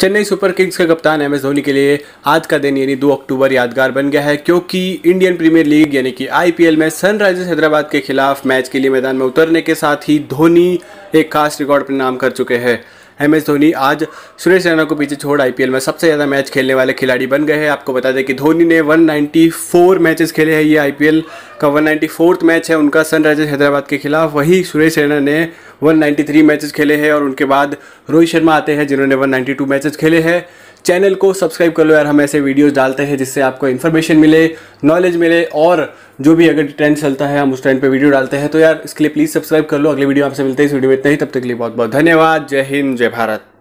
Chennai super Kings के कप्तान M S Dhoni के लिए आज का दिन यानी 2 अक्टूबर यादगार बन गया है क्योंकि इंडियन प्रीमियर लीग यानी कि आईपीएल में सनराइजर्स हैदराबाद के खिलाफ मैच के लिए मैदान में उतरने के साथ ही धोनी एक खास रिकॉर्ड पर नाम कर चुके हैं एम एस धोनी आज सुरेश रैना को पीछे छोड़ आईपीएल में सबसे ज़्यादा मैच खेलने वाले खिलाड़ी बन गए हैं आपको बता दें कि धोनी ने 194 मैचेस खेले हैं ये आईपीएल का 194th मैच है उनका सनराइजर्स हैदराबाद के खिलाफ वही सुरेश रैना ने 193 मैचेस खेले हैं और उनके बाद रोहित शर्मा आते हैं जिन्होंने 192 मैचेस खेले हैं चैनल को सब्सक्राइब कर लो यार हम ऐसे वीडियोस डालते हैं जिससे आपको इन्फॉर्मेशन मिले नॉलेज मिले और जो भी अगर ट्रेंड चलता है हम उस ट्रेंड पे वीडियो डालते हैं तो यार इसके लिए प्लीज़ सब्सक्राइब कर लो अगले वीडियो आपसे मिलते हैं इस वीडियो में इतना ही तब तक के लिए बहुत बहुत धन्यवाद जय हिंद जय भारत